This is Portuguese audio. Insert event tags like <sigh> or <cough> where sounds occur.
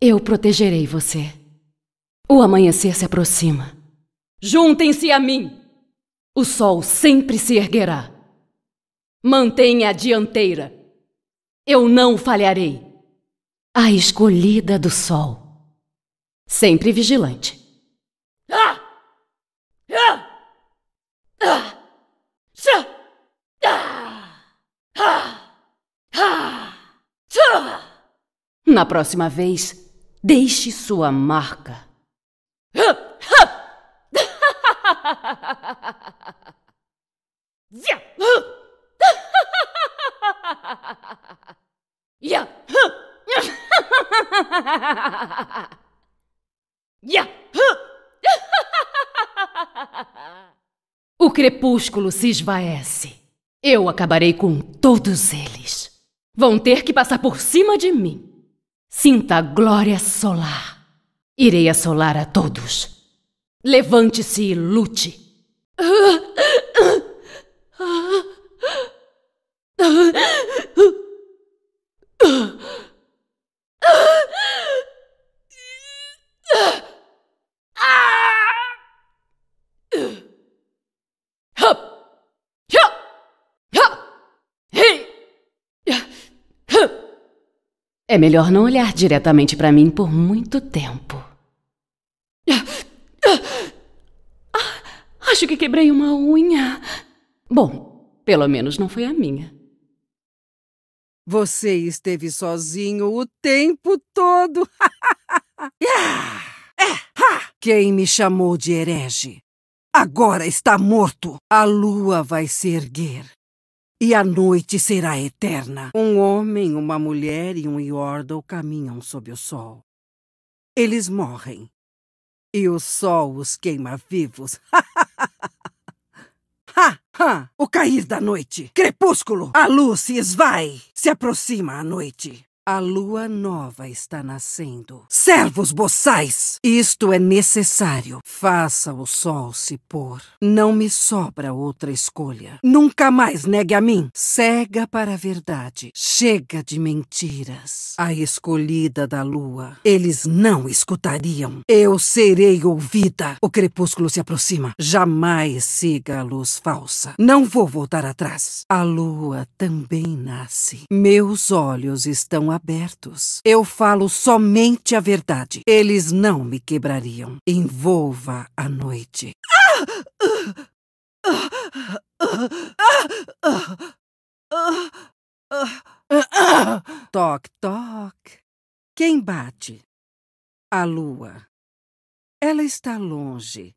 Eu protegerei você. O amanhecer se aproxima. Juntem-se a mim! O sol sempre se erguerá. Mantenha a dianteira. Eu não falharei. A escolhida do sol. Sempre vigilante. Na próxima vez, Deixe sua marca. O crepúsculo se esvaece. Eu acabarei com todos eles. Vão ter que passar por cima de mim. Sinta a glória solar. Irei assolar a todos. Levante-se e lute. Uh! É melhor não olhar diretamente para mim por muito tempo. Ah, acho que quebrei uma unha. Bom, pelo menos não foi a minha. Você esteve sozinho o tempo todo. <laughs> Ah, é, ah, quem me chamou de herege agora está morto. A lua vai se erguer e a noite será eterna. Um homem, uma mulher e um Yordle caminham sob o sol. Eles morrem e o sol os queima vivos. <laughs> ha, ha! O cair da noite, crepúsculo, a luz se esvai, se aproxima a noite. A lua nova está nascendo. Servos boçais! Isto é necessário. Faça o sol se pôr. Não me sobra outra escolha. Nunca mais negue a mim. Cega para a verdade. Chega de mentiras. A escolhida da lua. Eles não escutariam. Eu serei ouvida. O crepúsculo se aproxima. Jamais siga a luz falsa. Não vou voltar atrás. A lua também nasce. Meus olhos estão abertos. Eu falo somente a verdade. Eles não me quebrariam. Envolva a noite. Toc, toc. Quem bate? A lua. Ela está longe,